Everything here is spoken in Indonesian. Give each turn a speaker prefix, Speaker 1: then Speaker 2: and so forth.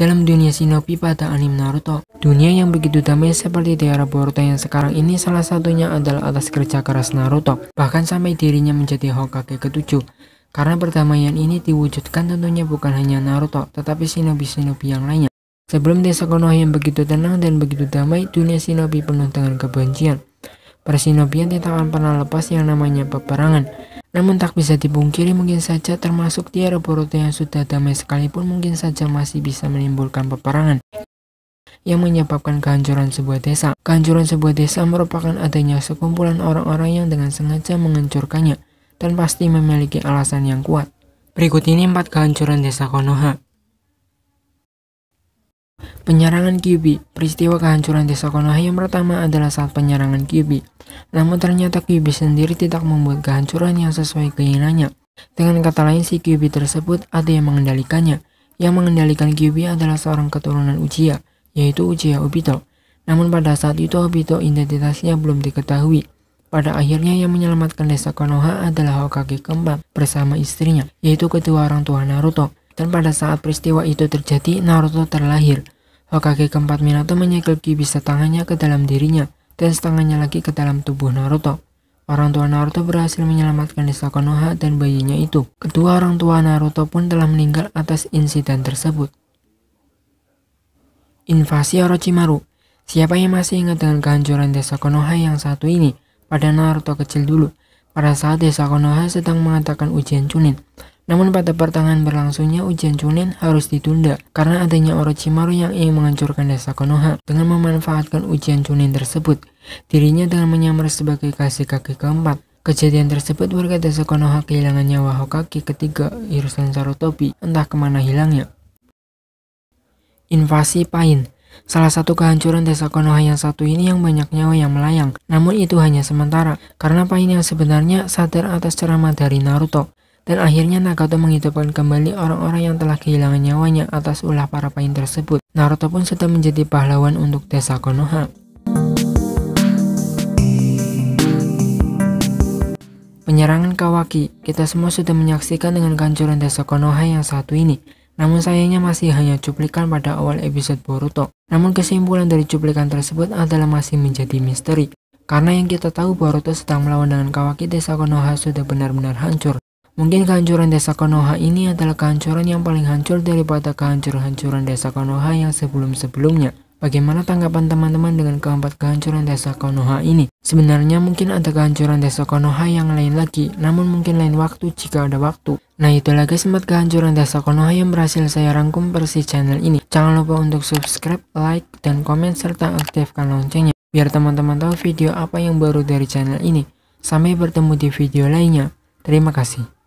Speaker 1: Dalam dunia shinobi pada anime Naruto, dunia yang begitu damai seperti daerah Boruto yang sekarang ini salah satunya adalah atas kerja keras Naruto, bahkan sampai dirinya menjadi Hokage ketujuh. Karena perdamaian ini diwujudkan tentunya bukan hanya Naruto, tetapi shinobi-shinobi yang lainnya. Sebelum desa Konoha yang begitu tenang dan begitu damai, dunia shinobi penuh dengan kebencian. Persinobian tidak akan pernah lepas yang namanya peperangan. Namun tak bisa dipungkiri mungkin saja termasuk tiara Boruto yang sudah damai sekalipun mungkin saja masih bisa menimbulkan peperangan yang menyebabkan kehancuran sebuah desa. Kehancuran sebuah desa merupakan adanya sekumpulan orang-orang yang dengan sengaja menghancurkannya dan pasti memiliki alasan yang kuat. Berikut ini empat kehancuran desa Konoha. Penyerangan Kyuubi Peristiwa kehancuran desa Konoha yang pertama adalah saat penyerangan Kyuubi. Namun ternyata Kyuubi sendiri tidak membuat kehancuran yang sesuai keinginannya. Dengan kata lain, si Kyuubi tersebut ada yang mengendalikannya. Yang mengendalikan Kyuubi adalah seorang keturunan Uchiha, yaitu Uchiha Obito. Namun pada saat itu Obito identitasnya belum diketahui. Pada akhirnya yang menyelamatkan desa Konoha adalah Hokage keempat bersama istrinya, yaitu kedua orang tua Naruto. Dan pada saat peristiwa itu terjadi, Naruto terlahir. Hokage keempat Minato menyegel kibis tangannya ke dalam dirinya dan setengahnya lagi ke dalam tubuh Naruto. Orang tua Naruto berhasil menyelamatkan desa Konoha dan bayinya itu. Kedua orang tua Naruto pun telah meninggal atas insiden tersebut. Invasi Orochimaru Siapa yang masih ingat dengan kehancuran desa Konoha yang satu ini? Pada Naruto kecil dulu, pada saat desa Konoha sedang mengatakan ujian Chunin, namun pada pertengahan berlangsungnya ujian Chunin harus ditunda karena adanya Orochimaru yang ingin menghancurkan desa Konoha dengan memanfaatkan ujian Chunin tersebut. Dirinya dengan menyamar sebagai kasih kaki keempat Kejadian tersebut warga desa Konoha kehilangan nyawa Hokage ketiga Hiruzen Sarutobi entah kemana hilangnya. Invasi Pain Salah satu kehancuran desa Konoha yang satu ini yang banyak nyawa yang melayang, namun itu hanya sementara, karena Pain yang sebenarnya sadar atas ceramah dari Naruto. Dan akhirnya Nagato menghidupkan kembali orang-orang yang telah kehilangan nyawanya atas ulah para pain tersebut. Naruto pun sudah menjadi pahlawan untuk desa Konoha. Penyerangan Kawaki, kita semua sudah menyaksikan dengan kehancuran desa Konoha yang satu ini. Namun sayangnya masih hanya cuplikan pada awal episode Boruto. Namun kesimpulan dari cuplikan tersebut adalah masih menjadi misteri. Karena yang kita tahu Boruto sedang melawan dengan Kawaki desa Konoha sudah benar-benar hancur. Mungkin kehancuran desa Konoha ini adalah kehancuran yang paling hancur daripada kehancuran hancuran desa Konoha yang sebelum-sebelumnya. Bagaimana tanggapan teman-teman dengan keempat kehancuran desa Konoha ini? Sebenarnya mungkin ada kehancuran desa Konoha yang lain lagi, namun mungkin lain waktu jika ada waktu. Nah itulah guys sempat kehancuran desa Konoha yang berhasil saya rangkum versi channel ini. Jangan lupa untuk subscribe, like, dan komen serta aktifkan loncengnya biar teman-teman tahu video apa yang baru dari channel ini. Sampai bertemu di video lainnya. Terima kasih.